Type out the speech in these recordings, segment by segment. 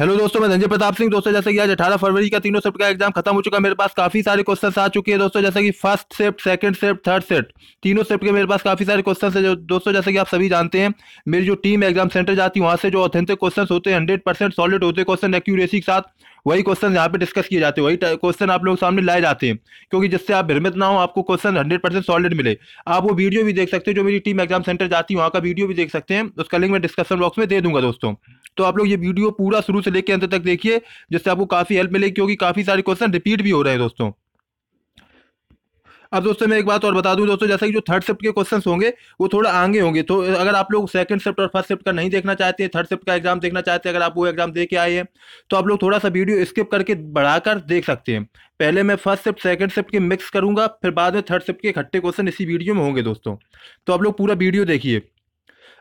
hello दोस्तों मैं धनजय प्रताप सिंह दोस्तों जैसे कि आज अठारह फरवरी का तीनों सेट का एग्जाम खत्म हो चुका है मेरे पास काफी सारे क्वेश्चन आ चुके हैं दोस्तों जैसे कि first set second set third set तीनों सेट के मेरे पास काफी सारे क्वेश्चन है जो दोस्तों जैसे कि आप सभी जानते हैं मेरी जो टीम एग्जाम सेंटर जाती है वहाँ से जो ऑथेंटिक क्वेश्चन होते हैं हंड्रेड सॉलिड होते क्वेश्चन एक्यूरेसी के साथ वही क्वेश्चन यहाँ पे डिस्कस किए जाते हैं वही क्वेश्चन आप लोग सामने लाए जाते हैं क्योंकि जिससे आप भ्रमित ना हो आपको क्वेश्चन हंड्रेड परसेंट सॉलिड मिले आप वो वीडियो भी देख सकते हो जो मेरी टीम एग्जाम सेंटर जाती है वहाँ का वीडियो भी देख सकते हैं उसका लिंक मैं डिस्कशन बॉक्स में दे दूंगा दोस्तों तो आप लोग ये वीडियो पूरा शुरू से लेकर अंत तक देखिए जिससे आपको काफ़ी हेल्प मिलेगी क्योंकि काफ़ी सारे क्वेश्चन रिपीट भी हो रहे हैं दोस्तों अब दोस्तों मैं एक बात और बता दूं दोस्तों जैसा कि जो थर्ड शिफ्ट के क्वेश्चन होंगे वो थोड़ा आगे होंगे तो अगर आप लोग सेकंड शिफ्ट और फर्स्ट शिफ्ट का नहीं देखना चाहते हैं थर्ड शिफ्ट का एग्जाम देखना चाहते हैं अगर आप वो एग्जाम दे के आए हैं तो आप लोग थोड़ा सा वीडियो स्किप करके बढ़ाकर देख सकते हैं पहले मैं फर्स्ट शिफ्ट सेकंड शिफ्ट के मिक्स करूंगा फिर बाद में थर्ड शिफ्ट के इकट्ठे क्वेश्चन इसी वीडियो में होंगे दोस्तों तो आप लोग पूरा वीडियो देखिए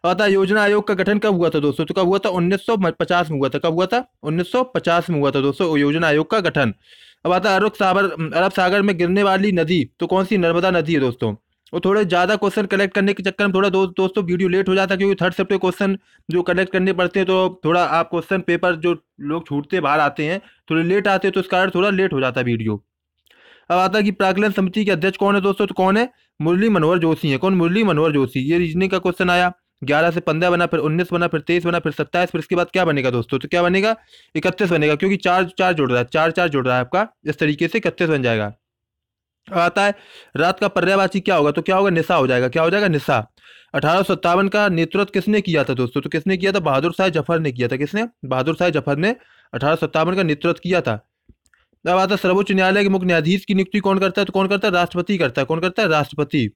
अतः योजना आयोग का गठन कब हुआ था दोस्तों तो कब हुआ था 1950 में हुआ था कब हुआ था 1950 में हुआ था दोस्तों योजना आयोग का गठन अब आता अरब सागर अरब सागर में गिरने वाली नदी तो कौन सी नर्मदा नदी है दोस्तों और थोड़े ज़्यादा क्वेश्चन कलेक्ट करने के चक्कर में थोड़ा दो, दोस्तों वीडियो लेट हो जाता है क्योंकि थर्ड सेप्टर क्वेश्चन जो कलेक्ट करने पड़ते हैं तो थोड़ा आप क्वेश्चन पेपर जो लोग छूटते बाहर आते हैं थोड़े लेट आते हैं तो इस कारण थोड़ा लेट हो जाता है वीडियो अब आता है कि प्राकलन समिति के अध्यक्ष कौन है दोस्तों तो कौन है मुरली मनोहर जोशी है कौन मुरली मनोहर जोशी ये रीजनिंग का क्वेश्चन आया ग्यारह से पंद्रह बना फिर उन्नीस बना फिर तेईस बना फिर सत्ताईस फिर इसके बाद क्या बनेगा दोस्तों तो क्या बनेगा इकतीस बनेगा क्योंकि चार चार जुड़ रहा है चार चार जुड़ रहा है आपका इस तरीके से इकतीस बन जाएगा आता है रात का पर्यावाची क्या होगा तो क्या होगा निशा हो जाएगा क्या हो जाएगा निशा अठारह का नेतृत्व किसने किया था दोस्तों तो किसने किया था बहादुर शाह जफर ने किया था किसने बहादुर शाह जफर ने अठारह का नेतृत्व किया था अब आता सर्वोच्च न्यायालय के मुख्य न्यायाधीश की नियुक्ति कौन करता है तो कौन करता है राष्ट्रपति करता है कौन करता है राष्ट्रपति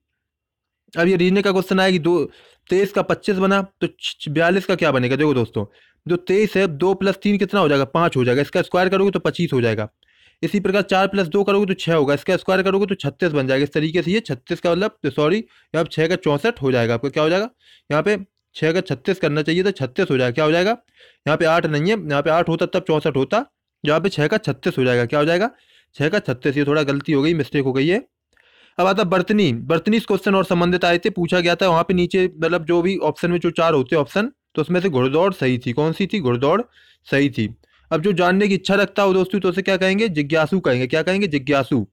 अब ये रीजने का क्वेश्चन आया कि दो तेईस का पच्चीस बना तो बयालीस का क्या बनेगा देखो दोस्तों जो तेईस है दो प्लस तीन कितना हो जाएगा पाँच हो जाएगा इसका स्क्वायर करोगे तो पच्चीस हो जाएगा इसी प्रकार चार प्लस दो करोगे तो छः होगा इसका स्क्वायर करोगे तो छत्तीस बन जाएगा इस तरीके से ये छत्तीस का मतलब सॉरी तो यहाँ पर छः का चौंसठ हो जाएगा आपका क्या हो जाएगा यहाँ पे छः का छत्तीस करना चाहिए तो छत्तीस हो जाएगा क्या हो जाएगा यहाँ पे आठ नहीं है यहाँ पे आठ होता तब चौंसठ होता यहाँ पे छः का छत्तीस हो जाएगा क्या हो जाएगा छः का छत्तीस ये थोड़ा गलती हो गई मिस्टेक हो गई है अब आता बर्तनी बर्तनी क्वेश्चन और संबंधित आए थे पूछा गया था वहां पे नीचे मतलब जो भी ऑप्शन में जो चार होते ऑप्शन तो उसमें से घुड़दौड़ सही थी कौन सी थी घुड़दौड़ सही थी अब जो जानने की इच्छा रखता हो दोस्तों तो उसे क्या कहेंगे जिज्ञासु कहेंगे क्या कहेंगे जिज्ञासु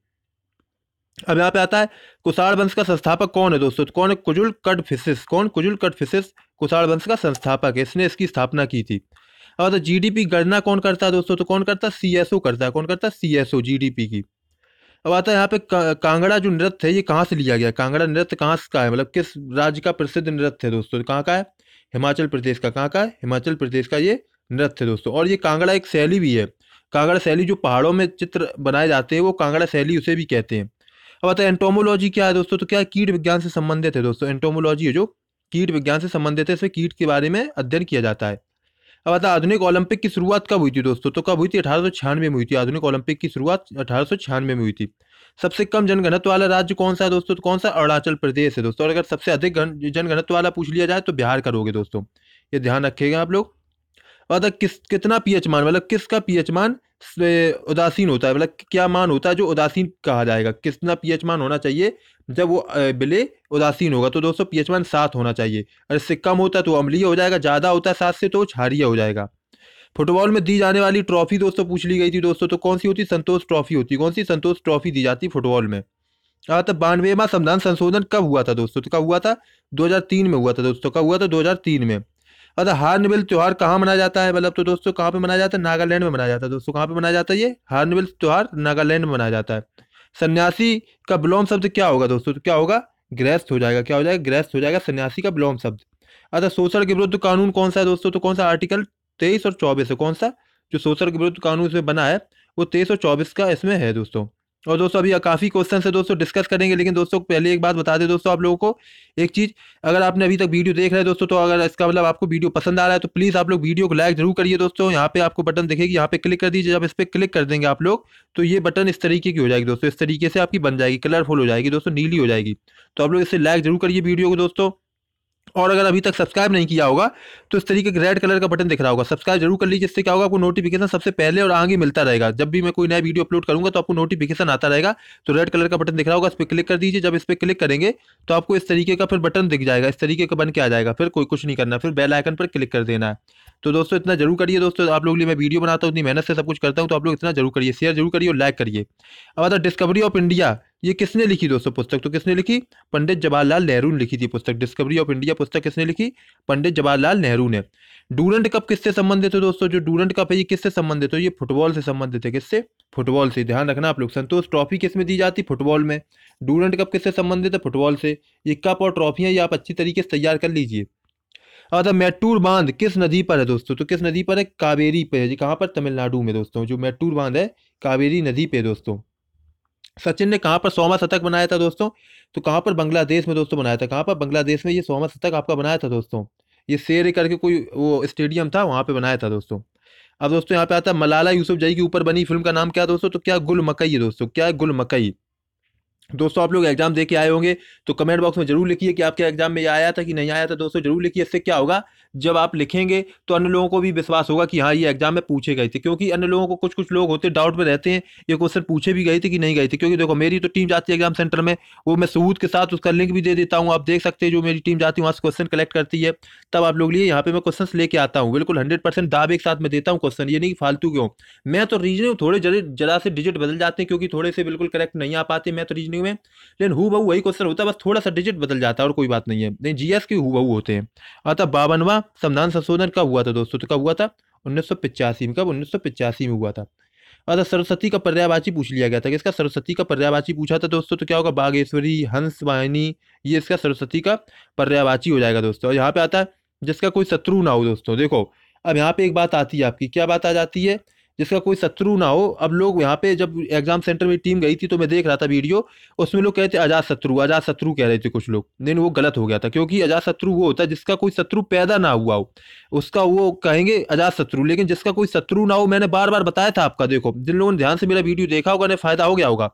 अब यहाँ पे आता है कुषाण वंश का संस्थापक कौन है दोस्तों कौन है कुजुल कट फिसिस कौन कुजुल कट फिसिस कुषाण वंश का संस्थापक है इसने इसकी स्थापना की थी अब डी पी गणना कौन करता है दोस्तों तो कौन करता है सीएसओ करता है कौन करता है सीएसओ पी की अब आता है यहाँ पे का, कांगड़ा जो नृत्य है ये कहाँ से लिया गया कांगड़ा नृत्य कहाँ का है मतलब किस राज्य का प्रसिद्ध नृत्य है दोस्तों कहाँ का है हिमाचल प्रदेश का कहाँ का है हिमाचल प्रदेश का ये नृत्य है दोस्तों और ये कांगड़ा एक शैली भी है कांगड़ा शैली जो पहाड़ों में चित्र बनाए जाते हैं वो कांगड़ा शैली उसे भी कहते हैं अब आता है एंटोमोलॉजी क्या है दोस्तों तो क्या कीट विज्ञान से संबंधित है दोस्तों एंटोमोलॉजी है जो कीट विज्ञान से संबंधित है इसमें कीट के बारे में अध्ययन किया जाता है अब आता आधुनिक ओलंपिक की शुरुआत कब हुई थी दोस्तों तो कब हुई थी अठारह में हुई थी आधुनिक ओलंपिक की शुरुआत अठारह में हुई थी सबसे कम जनघनत्व वाला राज्य कौन सा है दोस्तों तो कौन सा अरुणाचल प्रदेश है दोस्तों और अगर सबसे अधिक जनगणत वाला पूछ लिया जाए तो बिहार करोगे दोस्तों ये ध्यान रखिएगा आप लोग और किस कितना पीएच मान मतलब किसका पीएच मान उदासीन होता है मतलब क्या मान होता है जो उदासीन कहा जाएगा कितना पीएच मान होना चाहिए जब वो बिले उदासीन होगा तो दोस्तों पीएच मान सात होना चाहिए अगर इससे कम होता है तो अम्लीय हो जाएगा ज़्यादा होता है सात से तो क्षारीय हो जाएगा फुटबॉल में दी जाने वाली ट्रॉफी दोस्तों पूछ ली गई थी दोस्तों तो कौन सी होती संतोष ट्रॉफी होती कौन सी संतोष ट्रॉफी दी जाती फुटबॉल में कहा था तो बानवेवा संविधान संशोधन कब हुआ था दोस्तों तो कब हुआ था 2003 में हुआ था दोस्तों कब हुआ था 2003 में अतः हार्नबिल त्यौहार कहाँ मनाया जाता है मतलब तो दोस्तों कहाँ पे मनाया जाता है नागालैंड में मनाया जाता है दोस्तों कहाँ पे मनाया जाता है ये हार्नबिल त्यौहार नागालैंड में मनाया जाता है सन्यासी का विलोम शब्द क्या होगा दोस्तों तो क्या होगा ग्रस्त हो जाएगा क्या हो जाएगा ग्रस्त हो जाएगा सन्यासी का विलोम शब्द अतः शोषण के विरुद्ध कानून कौन सा है दोस्तों तो कौन सा आर्टिकल तेईस और चौबीस है कौन सा जो शोषण के विरुद्ध कानून इसमें बना है वो तेईस और चौबीस का इसमें है दोस्तों और दोस्तों अभी काफ़ी क्वेश्चन है दोस्तों डिस्कस करेंगे लेकिन दोस्तों पहले एक बात बता दें दोस्तों आप लोगों को एक चीज़ अगर आपने अभी तक वीडियो देख रहे हैं दोस्तों तो अगर इसका मतलब आपको वीडियो पसंद आ रहा है तो प्लीज़ आप लोग वीडियो को लाइक जरूर करिए दोस्तों यहाँ पे आपको बटन दिखेगी यहाँ पे क्लिक कर दीजिए जब इस पर क्लिक कर देंगे आप लोग तो ये बटन इस तरीके की हो जाएगी दोस्तों इस तरीके से आपकी बन जाएगी कलरफुल हो जाएगी दोस्तों नीली हो जाएगी तो आप लोग इससे लाइक जरूर करिए वीडियो को दोस्तों और अगर अभी तक सब्सक्राइब नहीं किया होगा तो इस तरीके का रेड कलर का बटन दिख रहा होगा सब्सक्राइब जरूर कर लीजिए इससे क्या होगा आपको नोटिफिकेशन सबसे पहले और आगे मिलता रहेगा जब भी मैं कोई नया वीडियो अपलोड करूँगा तो आपको नोटिफिकेशन आता रहेगा तो रेड कलर का बटन दिख रहा होगा इस पर क्लिक कर दीजिए जब इस पर क्लिक करेंगे तो आपको इस तरीके का फिर बटन दिख जाएगा इस तरीके का बन के आ जाएगा फिर कोई कुछ नहीं करना फिर बेल आइकन पर क्लिक कर देना है तो दोस्तों इतना जरूर करिए दोस्तों आप लोग लिए मैं वीडियो बनाता हूँ इतनी मेहनत से सब कुछ करता हूँ तो आप लोग इतना जरूर करिए शेयर जरूर करिए और लाइक करिए अब आता डिस्कवरी ऑफ इंडिया ये किसने लिखी दोस्तों पुस्तक तो किसने लिखी पंडित जवाहरलाल नेहरू ने लिखी थी पुस्तक डिस्कवरी ऑफ इंडिया पुस्तक किसने लिखी पंडित जवाहरलाल नेहरू ने डूरेंट कप किससे संबंधित है दोस्तों जो डूरेंट कप है ये किससे संबंधित है ये फुटबॉल से संबंधित है किससे फुटबॉल से ध्यान रखना आप लोग संतोष ट्रॉफी किस में दी जाती फुटबॉल में डूरेंट कप किससे संबंधित है फुटबॉल से ये कप और ट्रॉफियाँ ये आप अच्छी तरीके से तैयार कर लीजिए और मैटूर बांध किस नदी पर है दोस्तों तो किस नदी पर है कावेरी पे है जी कहाँ पर तमिलनाडु में दोस्तों जो मैटूर बांध है कावेरी नदी पे दोस्तों सचिन ने कहाँ पर सौवा शतक बनाया था दोस्तों तो कहाँ पर बांग्लादेश में दोस्तों बनाया था कहाँ पर बांग्लादेश में ये सौवा शतक आपका बनाया था दोस्तों ये शेर करके कोई वो स्टेडियम था वहाँ पर बनाया था दोस्तों अब दोस्तों यहाँ पे आता है मलाला यूसुफ जई के ऊपर बनी फिल्म का नाम क्या दोस्तों तो क्या गुल मकई है दोस्तों क्या गुल मकई दोस्तों आप लोग एग्जाम दे के आए होंगे तो कमेंट बॉक्स में जरूर लिखिए कि आपके एग्जाम में आया था कि नहीं आया था दोस्तों जरूर लिखिए इससे क्या होगा जब आप लिखेंगे तो अन्य लोगों को भी विश्वास होगा कि हाँ ये एग्जाम में पूछे गए थे क्योंकि अन्य लोगों को कुछ कुछ लोग होते डाउट में रहते हैं ये क्वेश्चन पूछे भी गए थे कि नहीं गए थे क्योंकि देखो मेरी तो टीम जाती है एग्जाम सेंटर में वो मैं सबूत के साथ उसका लिंक भी दे देता हूँ आप देख सकते हैं जो मेरी टीम जाती है वहाँ से क्वेश्चन कलेक्ट करती है तब आप लोग लिए यहाँ पर मैं क्वेश्चन लेके आता हूँ बिल्कुल हंड्रेड परसेंट दाब एक साथ में देता हूँ क्वेश्चन ये नहीं फालतू क्यों मैं तो रीजनिंग थोड़े जरा से डिजिट बदल जाते हैं क्योंकि थोड़े से बिल्कुल करेक्ट नहीं आ पाते मैं तो रीजनिंग में लेकिन हु वही क्वेश्चन होता है बस थोड़ा सा डिजिट बदल जाता है और कोई बात नहीं है नहीं जी एस के हु होते हैं अतः बावनवा संविधान संशोधन कब हुआ था दोस्तों तो कब हुआ था उन्नीस में कब उन्नीस में हुआ था और अच्छा, सरस्वती का पर्यावाची पूछ लिया गया था कि इसका सरस्वती का पर्यावाची पूछा था दोस्तों तो क्या होगा बागेश्वरी हंसवाहिनी ये इसका सरस्वती का पर्यावाची हो जाएगा दोस्तों और यहाँ पे आता है जिसका कोई शत्रु ना हो दोस्तों देखो अब यहाँ पे एक बात आती है आपकी क्या बात आ जाती है जिसका कोई शत्रु ना हो अब लोग यहाँ पे जब एग्जाम सेंटर में टीम गई थी तो मैं देख रहा था वीडियो उसमें लोग कहते आजाद शत्रु आजाद शत्रु कह रहे थे कुछ लोग लेकिन वो गलत हो गया था क्योंकि आजाद शत्रु वो होता है जिसका कोई शत्रु पैदा ना हुआ हो उसका वो कहेंगे आजाद शत्रु लेकिन जिसका कोई शत्रु ना हो मैंने बार बार बताया था आपका देखो जिन लोगों ने ध्यान से मेरा वीडियो देखा होगा उन्हें फायदा हो गया होगा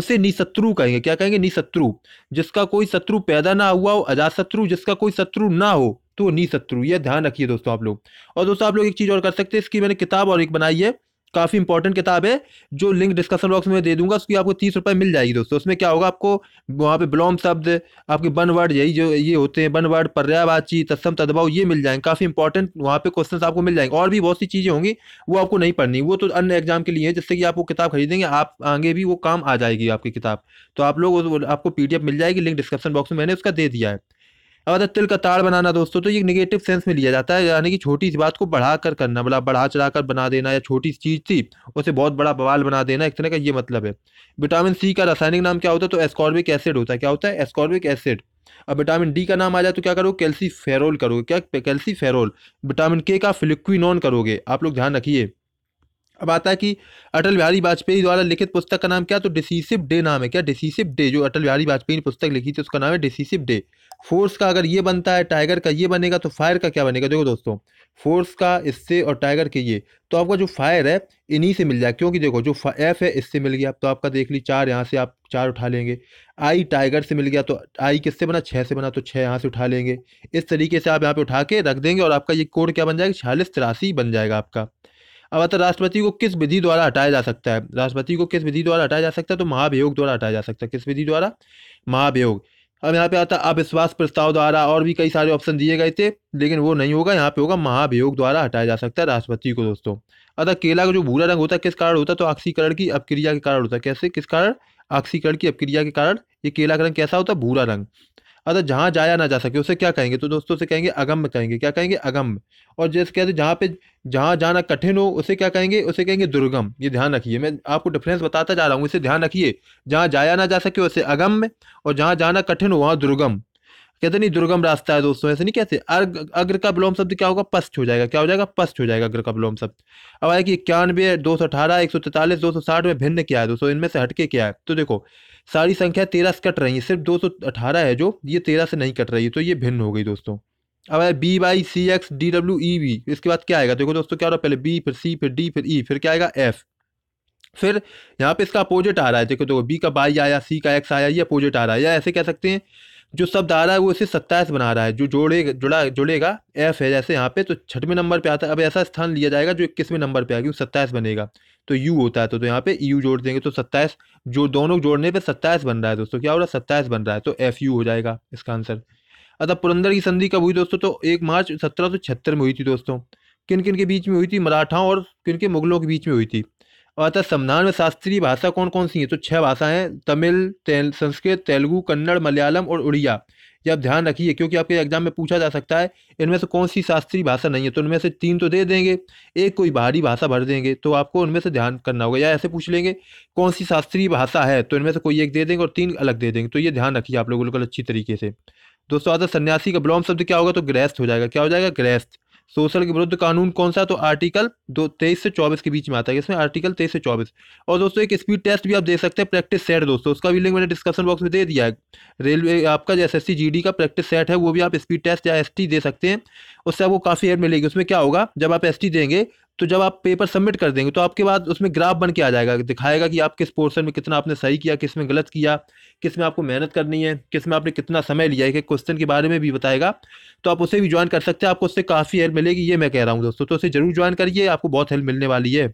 उसे निशत्रु कहेंगे क्या कहेंगे निशत्रु जिसका कोई शत्रु पैदा ना हुआ हो अजात शत्रु जिसका कोई शत्रु ना हो तो नी शत्रु यह ध्यान रखिए दोस्तों आप लोग और दोस्तों आप लोग एक चीज़ और कर सकते हैं इसकी मैंने किताब और एक बनाई है काफ़ी इंपॉर्टेंट किताब है जो लिंक डिस्कशन बॉक्स में दे दूंगा उसकी आपको तीस रुपये मिल जाएगी दोस्तों उसमें क्या होगा आपको वहाँ पे ब्लॉम शब्द आपके बन वर्ड यही जो ये होते हैं बन वर्ड पर्यावाची तत्सम तदभाव ये मिल जाएंगे काफ़ी इंपॉर्टेंट वहाँ पे क्वेश्चन आपको मिल जाएंगे और भी बहुत सी चीज़ें होंगी वो आपको नहीं पढ़नी वो तो अन्य एग्जाम के लिए है जिससे कि आप वो किताब खरीदेंगे आप आगे भी वो काम आ जाएगी आपकी किताब तो आप लोग आपको पी मिल जाएगी लिंक डिस्क्रिप्शन बॉक्स में मैंने उसका दे दिया है अब अगर तिल का ताड़ बनाना दोस्तों तो ये निगेटिव सेंस में लिया जाता है यानी कि छोटी सी बात को मतलब बढ़ा कर करना बड़ा बढ़ा चढ़ा कर बना देना या छोटी सी चीज़ थी उसे बहुत बड़ा बवाल बना देना एक तरह का ये मतलब है विटामिन सी का रासायनिक नाम क्या होता है तो एस्कॉर्बिक एसिड होता है क्या होता है एस्कॉर्बिक एसिड अब विटामिन डी का नाम आ जाए तो क्या करोगे फेरोल करोगे क्या फेरोल विटामिन के का फिलिक्विनॉन करोगे आप लोग ध्यान रखिए अब आता है कि अटल बिहारी वाजपेयी द्वारा लिखित पुस्तक का नाम क्या तो डिसीसिव डे नाम है क्या डिसीसिव डे जो अटल बिहारी वाजपेयी ने पुस्तक लिखी थी उसका नाम है डिसीसिव डे फोर्स का अगर ये बनता है टाइगर का ये बनेगा तो फायर का क्या बनेगा देखो दोस्तों फोर्स का इससे और टाइगर के ये तो आपका जो फायर है इन्हीं से मिल जाएगा क्योंकि देखो जो एफ है इससे मिल गया तो आपका देख ली चार यहाँ से आप चार उठा लेंगे आई टाइगर से मिल गया तो आई किससे बना छः से बना तो छः यहाँ से उठा लेंगे इस तरीके से आप यहाँ पे उठा के रख देंगे और आपका ये कोड क्या बन जाएगा छियालीस तिरासी बन जाएगा आपका अब अतः राष्ट्रपति को किस विधि द्वारा हटाया जा सकता है राष्ट्रपति को किस विधि द्वारा हटाया जा सकता है तो महाभियोग द्वारा हटाया जा सकता है किस विधि द्वारा महाभियोग अब यहाँ पे आता है अविश्वास प्रस्ताव द्वारा और भी कई सारे ऑप्शन दिए गए थे लेकिन वो नहीं होगा यहाँ पे होगा महाभियोग द्वारा हटाया जा सकता है राष्ट्रपति को दोस्तों अतः केला का जो भूरा रंग होता है किस कारण होता है तो ऑक्सीकरण की अपक्रिया के कारण होता है कैसे किस कारण ऑक्सीकरण की अपक्रिया के कारण ये केला का रंग कैसा होता है भूरा रंग अतः जहाँ जाया ना जा सके उसे क्या कहेंगे तो दोस्तों उसे कहेंगे अगम कहेंगे क्या कहेंगे अगम और जैसे कहते जहाँ पे जहाँ जाना कठिन हो उसे क्या कहेंगे उसे कहेंगे दुर्गम ये ध्यान रखिए मैं आपको डिफरेंस बताता जा रहा हूँ इसे ध्यान रखिए जहाँ जाया ना जा सके उसे अगम्य और जहाँ जाना कठिन हो वहाँ दुर्गम कहते नहीं दुर्गम रास्ता है दोस्तों ऐसे नहीं कहते अर्ग अग्र का विलोम शब्द क्या होगा पस्ट हो जाएगा क्या हो जाएगा पस्ट हो जाएगा अग्र का विलोम शब्द अब आया कि इक्यानवे दो सौ अठारह एक सौ तैतालीस दो सौ साठ में भिन्न क्या है दोस्तों इनमें से हटके क्या है तो देखो सारी संख्या तेरह से कट रही है सिर्फ दो सौ अठारह है जो ये तेरह से नहीं कट रही है तो ये भिन्न हो गई दोस्तों अब है B by C X D W E V इसके बाद क्या आएगा देखो दोस्तों क्या हो रहा है पहले बी फिर सी फिर डी फिर ई e, फिर क्या आएगा एफ फिर यहाँ पे इसका अपोजिट आ रहा है देखो देखो बी का बाई आया सी का एक्स आया ये अपोजिट आ रहा है या ऐसे कह सकते हैं जो शब्द आ रहा है वो इसे सत्ताईस बना रहा है जो जोड़े जुड़ा जुड़ेगा एफ है जैसे यहाँ पे तो छठवें नंबर पे आता है अब ऐसा स्थान लिया जाएगा जो इक्कीसवें नंबर पे आ क्योंकि सत्ताईस बनेगा तो यू होता है तो, तो यहाँ पे यू जोड़ देंगे तो सत्ताईस जो दोनों जोड़ने पर सत्ताईस बन रहा है दोस्तों क्या हो रहा है सत्ताईस बन रहा है तो एफ यू हो जाएगा इसका आंसर अतः पुरंदर की संधि कब हुई दोस्तों तो एक मार्च सत्रह में हुई थी दोस्तों किन किन के बीच में हुई थी मराठाओं और किन के मुगलों के बीच में हुई थी और अतः संविधान में शास्त्रीय भाषा कौन कौन सी है तो छह भाषाएं तमिल तेल संस्कृत तेलुगु कन्नड़ मलयालम और उड़िया ये आप ध्यान रखिए क्योंकि आपके एग्जाम में पूछा जा सकता है इनमें से कौन सी शास्त्रीय भाषा नहीं है तो उनमें से तीन तो दे देंगे एक कोई बाहरी भाषा भर देंगे तो आपको उनमें से ध्यान करना होगा या ऐसे पूछ लेंगे कौन सी शास्त्रीय भाषा है तो इनमें से कोई एक दे देंगे और तीन अलग दे देंगे तो ये ध्यान रखिए आप लोगों को अच्छी तरीके से दोस्तों आता सन्यासी का ब्लॉम शब्द क्या होगा तो गृहस्थ हो जाएगा क्या हो जाएगा गृहस्थ शोषण के विरुद्ध कानून कौन सा तो आर्टिकल दो तेईस से चौबीस के बीच में आता है इसमें आर्टिकल तेईस से चौबीस और दोस्तों एक स्पीड टेस्ट भी आप दे सकते हैं प्रैक्टिस सेट दोस्तों उसका भी लिंक मैंने डिस्क्रिप्शन बॉक्स में दे दिया है रेलवे आपका जो एस एस का प्रैक्टिस सेट है वो भी आप स्पीड टेस्ट या एस दे सकते हैं उससे आपको काफ़ी हेल्प मिलेगी उसमें क्या होगा जब आप एस देंगे तो जब आप पेपर सबमिट कर देंगे तो आपके बाद उसमें ग्राफ बन के आ जाएगा दिखाएगा कि आप किस पोर्सन में कितना आपने सही किया किस में गलत किया किस में आपको मेहनत करनी है किस में आपने कितना समय लिया है क्वेश्चन के बारे में भी बताएगा तो आप उसे भी ज्वाइन कर सकते हैं आपको उससे काफ़ी हेल्प मिलेगी ये मैं कह रहा हूँ दोस्तों तो उसे जरूर ज्वाइन करिए आपको बहुत हेल्प मिलने वाली है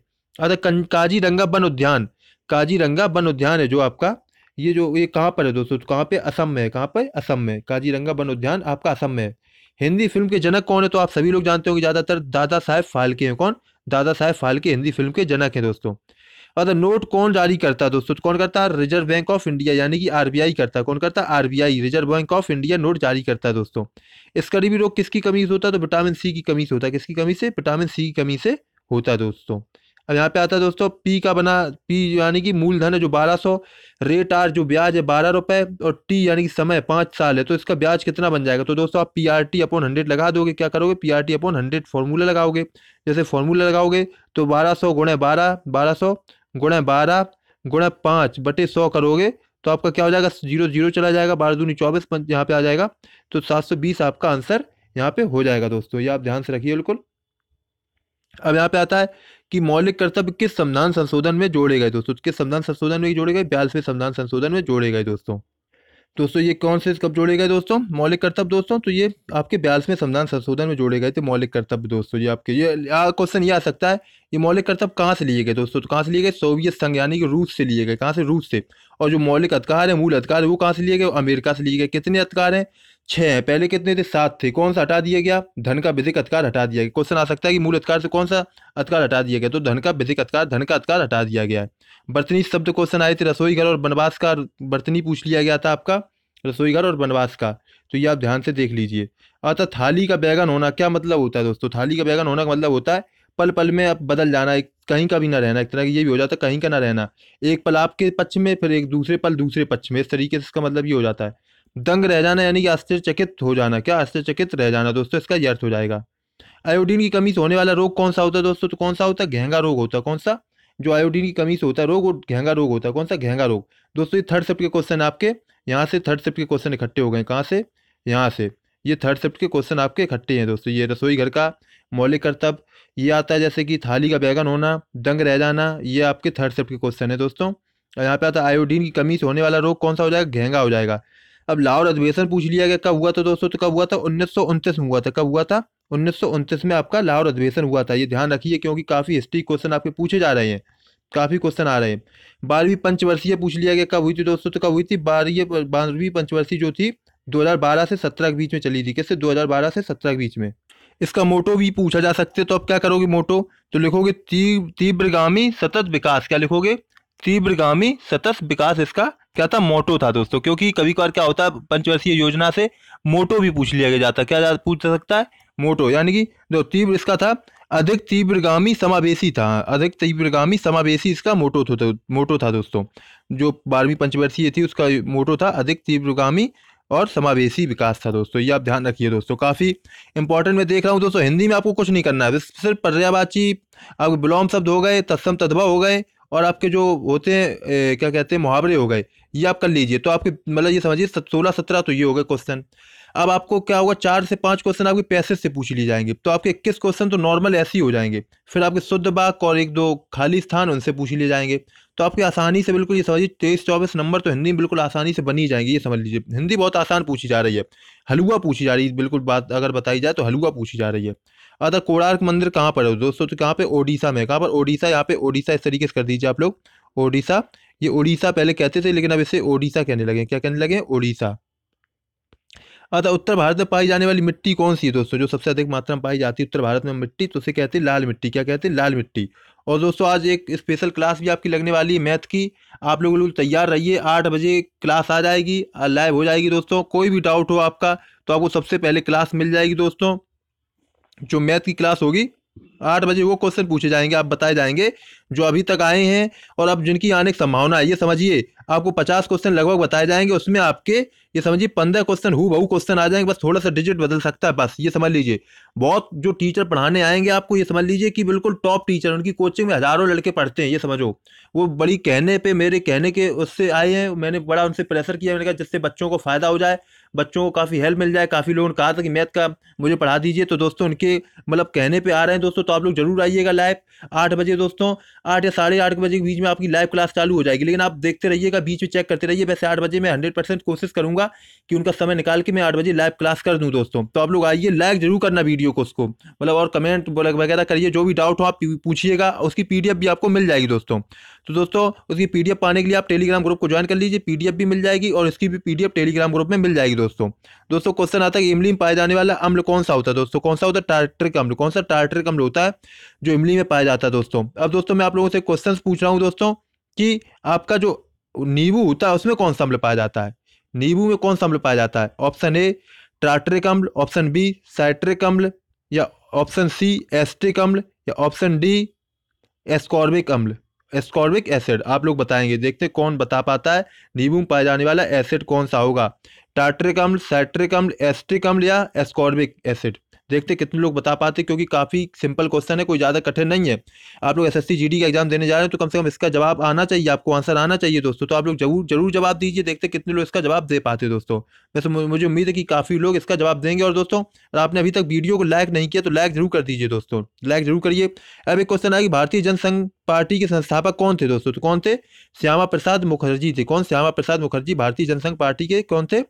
काजी रंगा वन उद्यान काजी रंगा वन उद्यान है जो आपका ये जो ये कहाँ पर है दोस्तों तो कहाँ पे असम में है कहाँ पर असम में काजी रंगा वन उद्यान आपका असम में है हिंदी फिल्म के जनक कौन है तो आप सभी लोग जानते होंगे ज़्यादातर दादा साहेब फालके हैं कौन दादा साहेब फाल्के हिंदी फिल्म के जनक हैं दोस्तों और नोट कौन जारी करता है दोस्तों कौन करता है रिजर्व बैंक ऑफ इंडिया यानी कि आरबीआई करता है कौन करता है RBI reserve bank of India note जारी करता है दोस्तों इस करीबी रोग किसकी कमी से होता है तो विटामिन सी की कमी से होता है किसकी कमी से विटामिन सी की कमी से होता है दोस्तों अब यहाँ पे आता है दोस्तों पी का बना पी यानी कि मूलधन है जो बारह सौ रेट आर जो ब्याज है बारह रुपए और टी यानी कि समय पाँच साल है तो इसका ब्याज कितना बन जाएगा तो दोस्तों आप P R T upon hundred लगा दोगे क्या करोगे P R T upon hundred formula लगाओगे जैसे फार्मूला लगाओगे तो बारह सौ गुणे बारह बारह सौ गुणे बारह गुणे पाँच बटे सौ करोगे तो आपका क्या हो जाएगा जीरो जीरो चला जाएगा बारह दूनी चौबीस यहाँ पे आ जाएगा तो सात सौ बीस आपका आंसर यहाँ पे हो जाएगा दोस्तों ये आप ध्यान से रखिए बिल्कुल अब यहाँ पे आता है कि मौलिक कर्तव्य किस संविधान संशोधन में जोड़े गए दोस्तों किस संविधान संशोधन में जोड़े गए बयासवें संविधान संशोधन में जोड़े गए दोस्तों दोस्तों ये कौन से कब जोड़े गए दोस्तों मौलिक कर्तव्य दोस्तों तो ये आपके बयासवें संविधान संशोधन में जोड़े गए थे मौलिक कर्तव्य दोस्तों ये आपके ये क्वेश्चन ये आ सकता है ये मौलिक कर्तव्य कहाँ से लिए गए दोस्तों तो कहाँ से लिए गए सोवियत संघ यानी कि रूस से लिए गए कहाँ से रूस से और जो मौलिक अधिकार है मूल अधिकार है वो कहाँ से लिए गए अमेरिका से लिए गए कितने अधिकार हैं छह है पहले कितने थे सात थे कौन सा हटा दिया गया धन का विधिक अधिकार हटा दिया गया क्वेश्चन आ सकता है कि मूल अधिकार से कौन सा अधिकार हटा दिया गया तो धन का विधिक अधिकार धन का अधिकार हटा दिया गया है बर्तनी शब्द क्वेश्चन आए थे रसोई घर और वनवास का बर्तनी पूछ लिया गया था आपका रसोई घर और वनवास का तो ये आप ध्यान से देख लीजिए अतः थाली का बैगन होना क्या मतलब होता है दोस्तों थाली का बैगन होना का मतलब होता है पल पल में आप बदल जाना एक कहीं का भी ना रहना एक तरह की ये भी हो जाता है कहीं का ना रहना एक पल आपके पक्ष में फिर एक दूसरे पल दूसरे पक्ष में इस तरीके से इसका मतलब ये हो जाता है दंग रह जाना यानी कि आश्चर्यचकित हो जाना क्या आश्चर्यचकित रह जाना दोस्तों इसका यह अर्थ हो जाएगा आयोडीन की कमी से होने वाला रोग कौन सा होता है दोस्तों तो कौन सा होता है घेंगा रोग होता है कौन सा जो आयोडीन की कमी से होता है रोग वो घेंगा रोग होता है कौन सा घेंगा रोग दोस्तों ये थर्ड शिफ्ट के क्वेश्चन आपके यहाँ से थर्ड शिफ्ट के क्वेश्चन इकट्ठे हो गए कहाँ से यहाँ से ये थर्ड शिफ्ट के क्वेश्चन आपके इकट्ठे हैं दोस्तों ये रसोई घर का मौलिक कर्तव्य ये आता है जैसे कि थाली का बैगन होना दंग रह जाना ये आपके थर्ड शिफ्ट के क्वेश्चन है दोस्तों यहाँ पे आता है आयोडीन की कमी से होने वाला रोग कौन सा हो जाएगा घेंगा हो जाएगा अब लाहौर अधिवेशन पूछ लिया गया कब हुआ था दोस्तों तो कब हुआ था उन्नीस में हुआ था कब हुआ था उन्नीस में आपका लाहौर अधिवेशन हुआ था ये ध्यान रखिए क्योंकि काफ़ी हिस्ट्री क्वेश्चन आपके पूछे जा रहे हैं काफ़ी क्वेश्चन आ रहे हैं बारहवीं पंचवर्षीय पूछ लिया गया कब हुई थी दोस्तों तो कब हुई थी बारहवीं बारहवीं पंचवर्षीय जो थी 2012 से 17 के बीच में चली थी कैसे 2012 से 17 के बीच में इसका मोटो भी पूछा जा सकते तो आप क्या करोगे मोटो तो लिखोगे तीव्रगामी सतत विकास क्या लिखोगे तीव्रगामी सतत विकास इसका क्या था मोटो था दोस्तों क्योंकि कभी कभार क्या होता है पंचवर्षीय योजना से मोटो भी पूछ लिया जाता है क्या पूछ सकता है मोटो यानी कि जो तीव्र इसका था अधिक तीव्रगामी समावेशी था अधिक तीव्रगामी समावेशी इसका मोटो था मोटो था दोस्तों जो बारहवीं पंचवर्षीय थी उसका मोटो था अधिक तीव्रगामी और समावेशी विकास था दोस्तों ये आप ध्यान रखिए दोस्तों काफ़ी इंपॉर्टेंट मैं देख रहा हूँ दोस्तों हिंदी में आपको कुछ नहीं करना है सिर्फ पर्यावाची अब विलोम शब्द हो गए तत्सम तद्भव हो गए और आपके जो होते हैं क्या कहते हैं मुहावरे हो गए ये आप कर लीजिए तो आपके मतलब ये समझिए सोलह सत्रह तो ये हो गए क्वेश्चन अब आपको क्या होगा चार से पाँच क्वेश्चन आपके पैसेज से पूछ लिए जाएंगे तो आपके इक्कीस क्वेश्चन तो नॉर्मल ऐसे ही हो जाएंगे फिर आपके शुद्ध बाग और एक दो खाली स्थान उनसे पूछ लिए जाएंगे तो आपके आसानी से बिल्कुल ये समझिए तेईस चौबीस नंबर तो हिंदी बिल्कुल आसानी से बनी जाएंगे ये समझ लीजिए हिंदी बहुत आसान पूछी जा रही है हलवा पूछी जा रही है बिल्कुल बात अगर बताई जाए तो हलवा पूछी जा रही है अदर कोणार्क मंदिर कहाँ पर है दोस्तों तो कहाँ पे ओडिशा में कहाँ पर ओडिशा यहाँ पे ओडिशा इस तरीके से कर दीजिए आप लोग ओडिशा ये ओडिशा पहले कहते थे लेकिन अब इसे ओडिशा कहने लगे क्या कहने लगे ओडिशा अतः अच्छा, उत्तर भारत में पाई जाने वाली मिट्टी कौन सी है दोस्तों जो सबसे अधिक मात्रा में पाई जाती है उत्तर भारत में मिट्टी तो उसे कहते हैं लाल मिट्टी क्या कहते हैं लाल मिट्टी और दोस्तों आज एक स्पेशल क्लास भी आपकी लगने वाली है मैथ की आप लोग लोग तैयार रहिए आठ बजे क्लास आ जाएगी लाइव हो जाएगी दोस्तों कोई भी डाउट हो आपका तो आपको सबसे पहले क्लास मिल जाएगी दोस्तों जो मैथ की क्लास होगी आठ बजे वो क्वेश्चन पूछे जाएंगे आप बताए जाएंगे जो अभी तक आए हैं और अब जिनकी आने की संभावना है ये समझिए आपको पचास क्वेश्चन लगभग बताए जाएंगे उसमें आपके ये समझिए पंद्रह क्वेश्चन हु बहु क्वेश्चन आ जाएंगे बस थोड़ा सा डिजिट बदल सकता है बस ये समझ लीजिए बहुत जो टीचर पढ़ाने आएंगे आपको ये समझ लीजिए कि बिल्कुल टॉप टीचर उनकी कोचिंग में हज़ारों लड़के पढ़ते हैं ये समझो वो बड़ी कहने पर मेरे कहने के उससे आए हैं मैंने बड़ा उनसे प्रेशर किया मैंने कहा जिससे बच्चों को फ़ायदा हो जाए बच्चों को काफ़ी हेल्प मिल जाए काफ़ी लोगों ने कहा था कि मैथ का मुझे पढ़ा दीजिए तो दोस्तों उनके मतलब कहने पे आ रहे हैं दोस्तों तो आप लोग जरूर आइएगा लाइव आठ बजे दोस्तों आठ या साढ़े आठ बजे के बीच में आपकी लाइव क्लास चालू हो जाएगी लेकिन आप देखते रहिएगा बीच में चेक करते रहिए वैसे आठ बजे मैं हंड्रेड परसेंट कोशिश करूँगा कि उनका समय निकाल के मैं आठ बजे लाइव क्लास कर दूँ दोस्तों तो आप लोग आइए लाइक जरूर करना वीडियो को उसको मतलब और कमेंट वगैरह करिए जो भी डाउट हो आप पूछिएगा उसकी पी भी आपको मिल जाएगी दोस्तों तो दोस्तों उसकी पी पाने के लिए आप टेलीग्राम ग्रुप को ज्वाइन कर लीजिए पी भी मिल जाएगी और इसकी भी पी टेलीग्राम ग्रुप में मिल जाएगी दोस्तों दोस्तों क्वेश्चन आता है कि इमली में पाया जाने वाला अम्ल कौन सा होता है दोस्तों कौन सा होता है टार्ट्रिक अम्ल कौन सा टार्ट्रिक अम्ल होता है जो इमली में पाया जाता है दोस्तों अब दोस्तों मैं आप लोगों से क्वेश्चन पूछ रहा हूँ दोस्तों कि आपका जो नींबू होता है उसमें कौन सा अम्ल पाया जाता है नींबू में कौन सा अम्ल पाया जाता है ऑप्शन ए टार्ट्रिक अम्ल ऑप्शन बी साइट्रिक अम्ल या ऑप्शन सी एस्ट्रिक अम्ल या ऑप्शन डी एस्कॉर्बिक अम्ल एस्कॉर्बिक एसिड आप लोग बताएंगे देखते कौन बता पाता है नींबू में पाया जाने वाला एसिड कौन सा होगा टार्ट्रिक अम्ल सैट्रिक अम्ल एस्ट्रिक अम्ल या एस्कॉर्बिक एसिड देखते कितने लोग बता पाते क्योंकि काफ़ी सिंपल क्वेश्चन है कोई ज़्यादा कठिन नहीं है आप लोग एसएससी जीडी का एग्जाम देने जा रहे हैं तो कम से कम इसका जवाब आना चाहिए आपको आंसर आना चाहिए दोस्तों तो आप लोग जरूर जरूर जवाब दीजिए देखते कितने लोग इसका जवाब दे पाते दोस्तों वैसे मुझे उम्मीद है कि काफ़ी लोग इसका जवाब देंगे और दोस्तों आपने अभी तक वीडियो को लाइक नहीं किया तो लाइक जरूर कर दीजिए दोस्तों लाइक जरूर करिए अब एक क्वेश्चन आएगी भारतीय जनसंघ पार्टी के संस्थापक कौन थे दोस्तों तो कौन थे श्यामा प्रसाद मुखर्जी थे कौन श्यामा प्रसाद मुखर्जी भारतीय जनसंघ पार्टी के कौन थे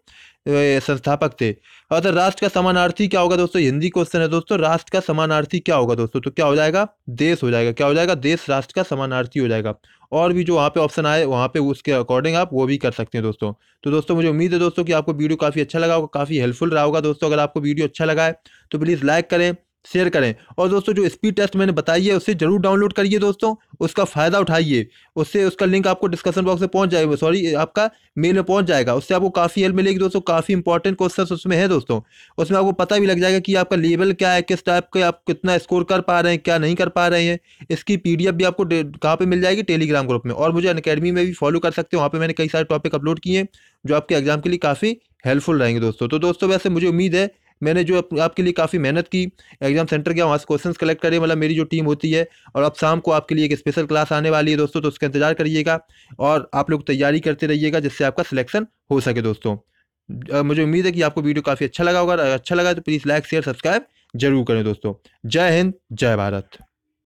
संस्थापक थे अतः राष्ट्र का समानार्थी क्या होगा दोस्तों हिंदी क्वेश्चन है दोस्तों राष्ट्र का समानार्थी क्या होगा दोस्तों तो क्या हो जाएगा देश हो जाएगा क्या हो जाएगा देश राष्ट्र का समानार्थी हो जाएगा और भी जो वहाँ पे ऑप्शन आए वहाँ पे उसके अकॉर्डिंग आप वो भी कर सकते हैं दोस्तों तो दोस्तों मुझे उम्मीद है दोस्तों कि आपको वीडियो काफ़ी अच्छा लगा होगा काफ़ी हेल्पफुल रहा होगा दोस्तों अगर आपको वीडियो अच्छा लगा है तो प्लीज़ लाइक करें शेयर करें और दोस्तों जो स्पीड टेस्ट मैंने बताई है उससे जरूर डाउनलोड करिए दोस्तों उसका फ़ायदा उठाइए उससे उसका लिंक आपको डिस्कशन बॉक्स में पहुंच जाएगा सॉरी आपका मेल में पहुंच जाएगा उससे आपको काफ़ी हेल्प मिलेगी दोस्तों काफ़ी इंपॉर्टेंट क्वेश्चन उसमें है दोस्तों उसमें आपको पता भी लग जाएगा कि आपका लेवल क्या है किस टाइप के आप कितना स्कोर कर पा रहे हैं क्या नहीं कर पा रहे हैं इसकी पी भी आपको कहाँ पर मिल जाएगी टेलीग्राम ग्रुप में और मुझे अकेडमी में भी फॉलो कर सकते हो वहाँ पर मैंने कई सारे टॉपिक अपलोड किए हैं जो आपके एग्जाम के लिए काफ़ी हेल्पफुल रहेंगे दोस्तों तो दोस्तों वैसे मुझे उम्मीद है मैंने जो आप, आपके लिए काफ़ी मेहनत की एग्ज़ाम सेंटर गया वहाँ से क्वेश्चन कलेक्ट करे मतलब मेरी जो टीम होती है और अब शाम को आपके लिए एक स्पेशल क्लास आने वाली है दोस्तों तो उसका इंतजार करिएगा और आप लोग तैयारी करते रहिएगा जिससे आपका सिलेक्शन हो सके दोस्तों मुझे उम्मीद है कि आपको वीडियो काफ़ी अच्छा लगा होगा अच्छा लगा तो प्लीज़ लाइक शेयर सब्सक्राइब जरूर करें दोस्तों जय हिंद जय भारत